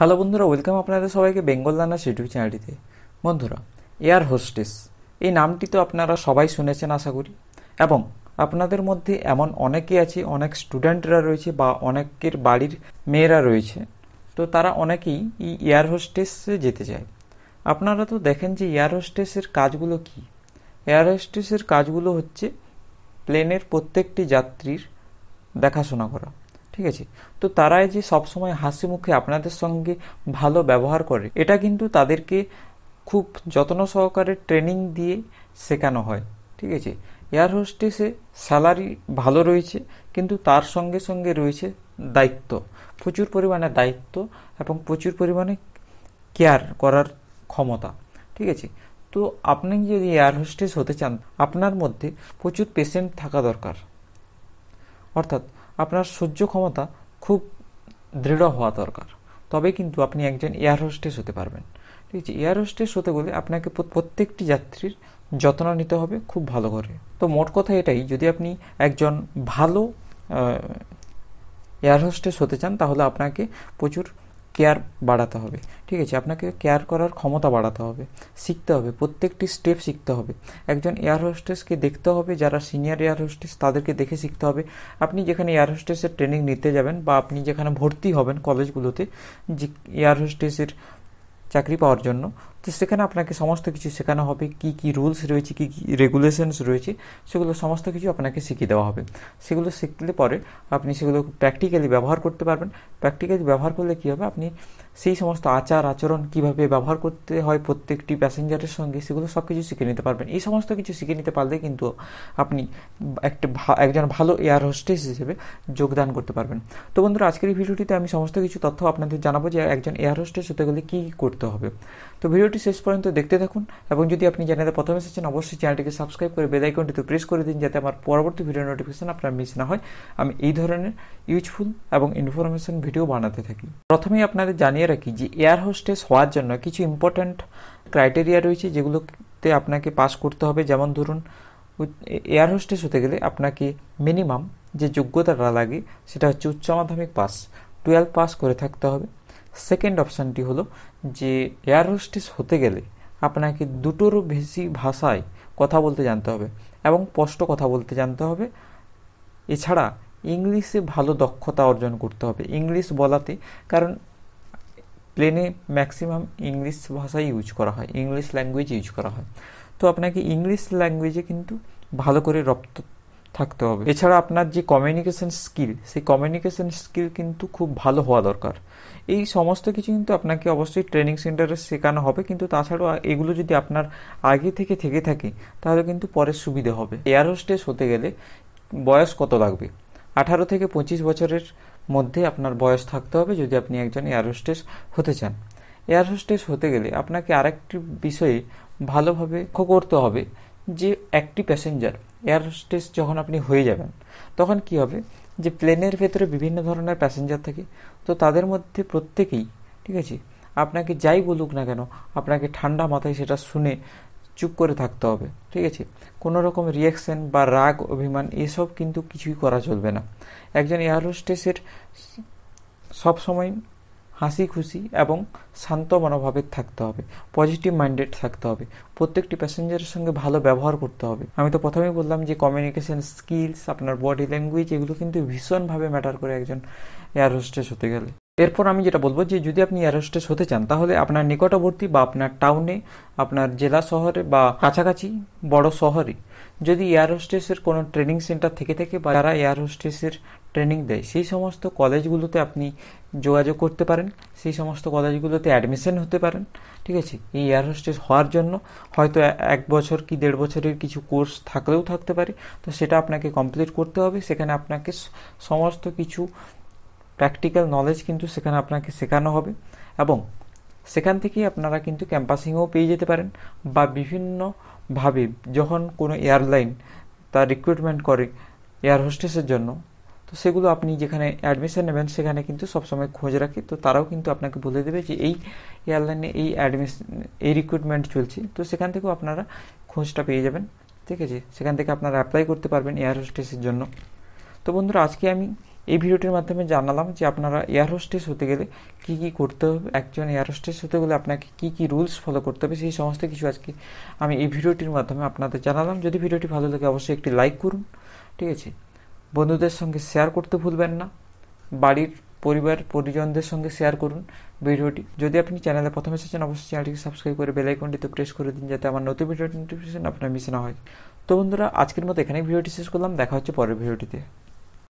hello বন্ধুরা welcome আপনাদের সবাইকে বেঙ্গল দানা ইউটিউব চ্যানেলটিতে বন্ধুরা এয়ার হোস্টেস এই নামটি তো আপনারা সবাই শুনেছেন আশা করি এবং আপনাদের মধ্যে এমন অনেকে আছে অনেক স্টুডেন্টরা রয়েছে বা অনেকের বাড়ির মেয়েরা রয়েছে তো তারা অনেকেই এই এয়ার হোস্টেসে যেতে চায় আপনারা তো দেখেন যে এয়ার হোস্টেসের কাজগুলো কি এয়ার হোস্টেসের কাজগুলো হচ্ছে প্লেনের প্রত্যেকটি যাত্রীর দেখাশোনা করা ঠিক আছে তো তারাই যে সবসময় হাসি মুখে আপনাদের সঙ্গে ভালো ব্যবহার করে এটা কিন্তু তাদেরকে খুব যত্ন সহকারে ট্রেনিং দিয়ে শেখানো হয় ঠিক আছে এয়ার হোস্টেসে স্যালারি ভালো রয়েছে কিন্তু তার সঙ্গে সঙ্গে রয়েছে দায়িত্ব প্রচুর পরিমাণে দায়িত্ব এবং প্রচুর পরিমাণে কেয়ার করার ক্ষমতা ঠিক আছে তো আপনি যদি এয়ার হোস্টেস হতে চান আপনার মধ্যে প্রচুর পেশেন্ট থাকা দরকার অর্থাৎ আপনার সহ্য ক্ষমতা খুব দৃঢ় হওয়া দরকার তবে কিন্তু আপনি একজন এয়ার হোস্টেস হতে পারবেন ঠিক আছে এয়ার হোস্টেস হতে গেলে আপনাকে প্রত্যেকটি যাত্রীর যত্ন নিতে হবে খুব ভালো করে তো মোট কথা এটাই যদি আপনি একজন ভালো এয়ার হোস্টেস হতে চান তাহলে আপনাকে প্রচুর কেয়ার বাড়াতে হবে ঠিক আছে আপনাকে কেয়ার করার ক্ষমতা বাড়াতে হবে শিখতে হবে প্রত্যেকটি স্টেপ শিখতে হবে একজন এয়ার হোস্টেসকে দেখতে হবে যারা সিনিয়র এয়ার হোস্টেস তাদেরকে দেখে শিখতে হবে আপনি যেখানে এয়ার হোস্টেসের ট্রেনিং নিতে যাবেন বা আপনি যেখানে ভর্তি হবেন কলেজগুলোতে যে এয়ার হোস্টেসের চাকরি পাওয়ার জন্য তো সেখানে আপনাকে সমস্ত কিছু শেখানো হবে কি কি রুলস রয়েছে কি কী রেগুলেশনস রয়েছে সেগুলো সমস্ত কিছু আপনাকে শিখিয়ে দেওয়া হবে সেগুলো শিখলে পরে আপনি সেগুলো প্র্যাকটিক্যালি ব্যবহার করতে পারবেন প্র্যাকটিক্যালি ব্যবহার করলে কী হবে আপনি সেই সমস্ত আচার আচরণ কীভাবে ব্যবহার করতে হয় প্রত্যেকটি প্যাসেঞ্জারের সঙ্গে সেগুলো সব কিছু শিখে নিতে পারবেন এই সমস্ত কিছু শিখে নিতে পারলে কিন্তু আপনি একটা একজন ভালো এয়ার হোস্টেস হিসেবে যোগদান করতে পারবেন তো বন্ধুরা আজকের এই ভিডিওটিতে আমি সমস্ত কিছু তথ্য আপনাদের জানাবো যে একজন এয়ার হোস্টেস হতে গেলে কী করতে হবে তো ভিডিওটি শেষ পর্যন্ত দেখতে থাকুন এবং যদি আপনি চ্যানেলে প্রথমে এসেছেন অবশ্যই চ্যানেলটিকে সাবস্ক্রাইব করে বেলাইকনটিতে প্রেস করে দিন যাতে আমার পরবর্তী ভিডিও নোটিফিকেশান আপনার মিস না হয় আমি এই ধরনের ইউজফুল এবং ইনফরমেশন ভিডিও বানাতে থাকি প্রথমেই আপনাদের জানিয়ে রাখি যে এয়ার হোস্টেস হওয়ার জন্য কিছু ইম্পর্ট্যান্ট ক্রাইটেরিয়া রয়েছে যেগুলোতে আপনাকে পাস করতে হবে যেমন ধরুন এয়ার হোস্টেস হতে গেলে আপনাকে মিনিমাম যে যোগ্যতাটা লাগে সেটা হচ্ছে উচ্চ মাধ্যমিক পাস টুয়েলভ পাস করে থাকতে হবে সেকেন্ড অপশানটি হলো যে এয়ার হোস্টেস হতে গেলে আপনাকে দুটোরও বেশি ভাষায় কথা বলতে জানতে হবে এবং স্পষ্ট কথা বলতে জানতে হবে এছাড়া ইংলিশে ভালো দক্ষতা অর্জন করতে হবে ইংলিশ বলাতে কারণ প্লেনে ম্যাক্সিমাম ইংলিশ ভাষাই ইউজ করা হয় ইংলিশ ল্যাঙ্গুয়েজ ইউজ করা হয় তো আপনাকে ইংলিশ ল্যাঙ্গুয়েজে কিন্তু ভালো করে রপ্ত থাকতে হবে এছাড়া আপনার যে কমিউনিকেশন স্কিল সেই কমিউনিকেশন স্কিল কিন্তু খুব ভালো হওয়া দরকার এই সমস্ত কিছু কিন্তু আপনাকে অবশ্যই ট্রেনিং সেন্টারে শেখানো হবে কিন্তু তাছাড়াও এগুলো যদি আপনার আগে থেকে থেকে থাকে তাহলে কিন্তু পরে সুবিধে হবে এয়ার হোস্টেস হতে গেলে বয়স কত লাগবে আঠারো থেকে পঁচিশ বছরের মধ্যে আপনার বয়স থাকতে হবে যদি আপনি একজন এয়ার হোস্টেস হতে চান এয়ার হোস্টেস হতে গেলে আপনাকে আরেকটি বিষয়ে ভালোভাবে লক্ষ্য করতে হবে যে একটি প্যাসেঞ্জার এয়ার হোস্টেস যখন আপনি হয়ে যাবেন তখন কি হবে যে প্লেনের ভেতরে বিভিন্ন ধরনের প্যাসেঞ্জার থাকে তো তাদের মধ্যে প্রত্যেকেই ঠিক আছে আপনাকে যাই বলুক না কেন আপনাকে ঠান্ডা মাথায় সেটা শুনে চুপ করে থাকতে হবে ঠিক আছে কোনো রকম রিয়াকশান বা রাগ অভিমান এসব কিন্তু কিছুই করা চলবে না একজন এয়ার হোস্টেসের সবসময় হাসি খুশি এবং শান্ত মনোভাবের থাকতে হবে পজিটিভ মাইন্ডেড থাকতে হবে প্রত্যেকটি প্যাসেঞ্জারের সঙ্গে ভালো ব্যবহার করতে হবে আমি তো প্রথমেই বললাম যে কমিউনিকেশন স্কিলস আপনার বডি ল্যাঙ্গুয়েজ এগুলো কিন্তু ভীষণভাবে ম্যাটার করে একজন এয়ার হোস্টেস হতে গেলে এরপর আমি যেটা বলবো যে যদি আপনি এয়ার হোস্টেস হতে চান তাহলে আপনার নিকটবর্তী বা আপনার টাউনে আপনার জেলা শহরে বা কাছাকাছি বড় শহরে যদি এয়ার হোস্টেসের কোনো ট্রেনিং সেন্টার থেকে থাকে বা যারা এয়ার হোস্টেসের ট্রেনিং দেয় সেই সমস্ত কলেজগুলোতে আপনি যোগাযোগ করতে পারেন সেই সমস্ত কলেজগুলোতে অ্যাডমিশন হতে পারেন ঠিক আছে এই এয়ার হোস্টেস হওয়ার জন্য হয়তো এক বছর কি দেড় বছরের কিছু কোর্স থাকলেও থাকতে পারে তো সেটা আপনাকে কমপ্লিট করতে হবে সেখানে আপনাকে সমস্ত কিছু প্র্যাকটিক্যাল নলেজ কিন্তু সেখানে আপনাকে শেখানো হবে এবং সেখান থেকেই আপনারা কিন্তু ক্যাম্পাসিংও পেয়ে যেতে পারেন বা বিভিন্নভাবে যখন কোনো এয়ারলাইন তার রিক্রুটমেন্ট করে এয়ার হোস্টেসের জন্য তো সেগুলো আপনি যেখানে অ্যাডমিশন নেবেন সেখানে কিন্তু সবসময় খোঁজ রাখি তো তারাও কিন্তু আপনাকে বলে দেবে যে এই এয়ারলাইনে এই অ্যাডমিশন এই রিক্রুটমেন্ট চলছে তো সেখান থেকেও আপনারা খোঁজটা পেয়ে যাবেন ঠিক আছে সেখান থেকে আপনারা অ্যাপ্লাই করতে পারবেন এয়ার হোস্টেসের জন্য তো বন্ধুরা আজকে আমি এই ভিডিওটির মাধ্যমে জানালাম যে আপনারা এয়ার হোস্টেস হতে গেলে কি কি করতে হবে একজন এয়ার হোস্টেস হতে গেলে আপনাকে কি কি রুলস ফলো করতে হবে সেই সমস্ত কিছু আজকে আমি এই ভিডিওটির মাধ্যমে আপনাদের জানালাম যদি ভিডিওটি ভালো লাগে অবশ্যই একটি লাইক করুন ঠিক আছে বন্ধুদের সঙ্গে শেয়ার করতে ভুলবেন না বাড়ির পরিবার পরিজনদের সঙ্গে শেয়ার করুন ভিডিওটি যদি আপনি চ্যানেলে প্রথম এসেছেন অবশ্যই চ্যানেলটিকে সাবস্ক্রাইব করে তো প্রেস করে দিন যাতে আমার নতুন ভিডিও নোটিফিকেশন আপনার মিস না হয় তো বন্ধুরা আজকের মতো এখানেই ভিডিওটি শেষ করলাম দেখা হচ্ছে পরের ভিডিওটিতে